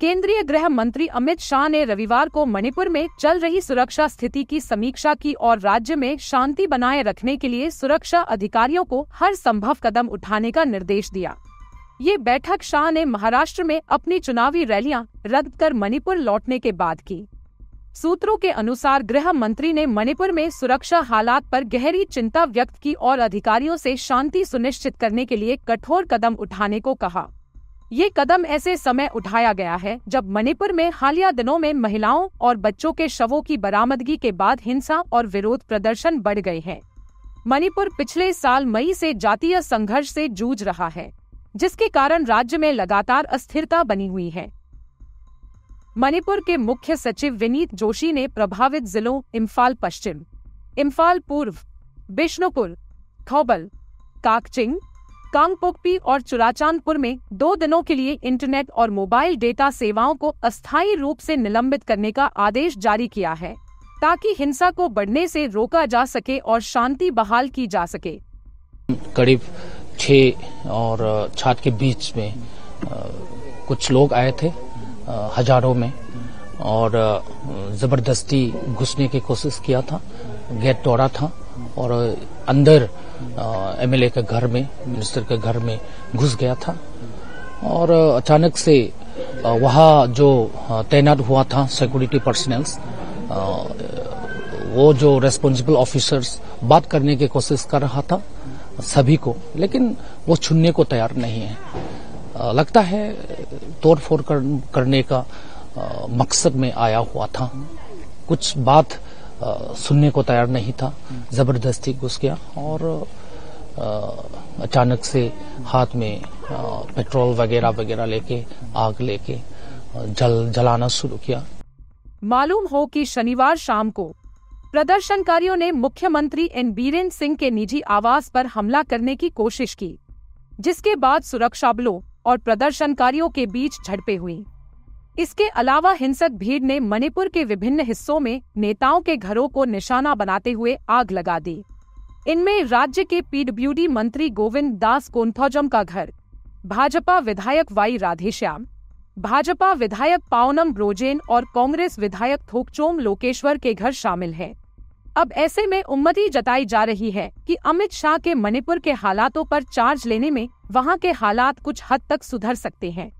केंद्रीय गृह मंत्री अमित शाह ने रविवार को मणिपुर में चल रही सुरक्षा स्थिति की समीक्षा की और राज्य में शांति बनाए रखने के लिए सुरक्षा अधिकारियों को हर संभव कदम उठाने का निर्देश दिया ये बैठक शाह ने महाराष्ट्र में अपनी चुनावी रैलियां रद्द कर मणिपुर लौटने के बाद की सूत्रों के अनुसार गृह मंत्री ने मणिपुर में सुरक्षा हालात पर गहरी चिंता व्यक्त की और अधिकारियों से शांति सुनिश्चित करने के लिए कठोर कदम उठाने को कहा ये कदम ऐसे समय उठाया गया है जब मणिपुर में हालिया दिनों में महिलाओं और बच्चों के शवों की बरामदगी के बाद हिंसा और विरोध प्रदर्शन बढ़ गए हैं मणिपुर पिछले साल मई से जातीय संघर्ष से जूझ रहा है जिसके कारण राज्य में लगातार अस्थिरता बनी हुई है मणिपुर के मुख्य सचिव विनीत जोशी ने प्रभावित जिलों इम्फाल पश्चिम इम्फाल पूर्व बिश्नुपुर थौबल काकचिंग कांगपोकपी और चुराचांदपुर में दो दिनों के लिए इंटरनेट और मोबाइल डेटा सेवाओं को अस्थायी रूप से निलंबित करने का आदेश जारी किया है ताकि हिंसा को बढ़ने से रोका जा सके और शांति बहाल की जा सके करीब छह और छात के बीच में कुछ लोग आए थे हजारों में और जबरदस्ती घुसने की कोशिश किया था गेट तोड़ा था और अंदर एमएलए के घर में मिनिस्टर के घर में घुस गया था और अचानक से वहाँ जो तैनात हुआ था सिक्योरिटी पर्सनल्स वो जो रेस्पॉन्सिबल ऑफिसर्स बात करने की कोशिश कर रहा था सभी को लेकिन वो छुनने को तैयार नहीं है लगता है तोड़फोड़ करने का मकसद में आया हुआ था कुछ बात सुनने को तैयार नहीं था जबरदस्ती घुस गया और अचानक से हाथ में पेट्रोल वगैरह वगैरह लेके आग लेके जल जलाना शुरू किया मालूम हो कि शनिवार शाम को प्रदर्शनकारियों ने मुख्यमंत्री एन बीरेन सिंह के निजी आवास पर हमला करने की कोशिश की जिसके बाद सुरक्षा बलों और प्रदर्शनकारियों के बीच झड़पें हुई इसके अलावा हिंसक भीड़ ने मणिपुर के विभिन्न हिस्सों में नेताओं के घरों को निशाना बनाते हुए आग लगा दी इनमें राज्य के पीडब्ल्यूडी मंत्री गोविंद दास कोंथोजम का घर भाजपा विधायक वाई राधेश्याम भाजपा विधायक पावनम ब्रोजेन और कांग्रेस विधायक थोकचोम लोकेश्वर के घर शामिल हैं अब ऐसे में उम्मीद जताई जा रही है कि अमित शाह के मणिपुर के हालातों पर चार्ज लेने में वहां के हालात कुछ हद तक सुधर सकते हैं